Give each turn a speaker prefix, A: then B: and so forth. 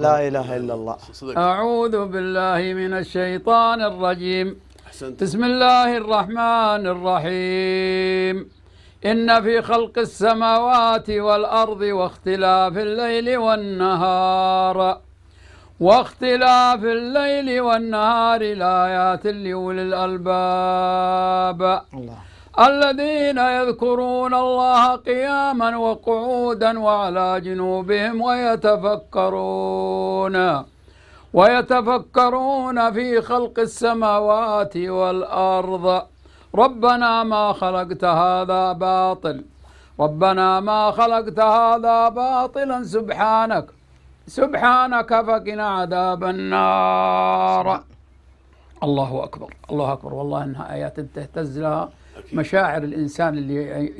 A: لا إله إلا الله صدق.
B: أعوذ بالله من الشيطان الرجيم أحسنت. بسم الله الرحمن الرحيم إن في خلق السماوات والأرض واختلاف الليل والنهار واختلاف الليل والنهار لآيات لأولي الألباب الله الذين يذكرون الله قياما وقعودا وعلى جنوبهم ويتفكرون ويتفكرون في خلق السماوات والأرض ربنا ما خلقت هذا باطل ربنا ما خلقت هذا باطلا سبحانك سبحانك فقنا عذاب النار الله أكبر الله
C: أكبر والله إنها آيات تهتز لها مشاعر الانسان اللي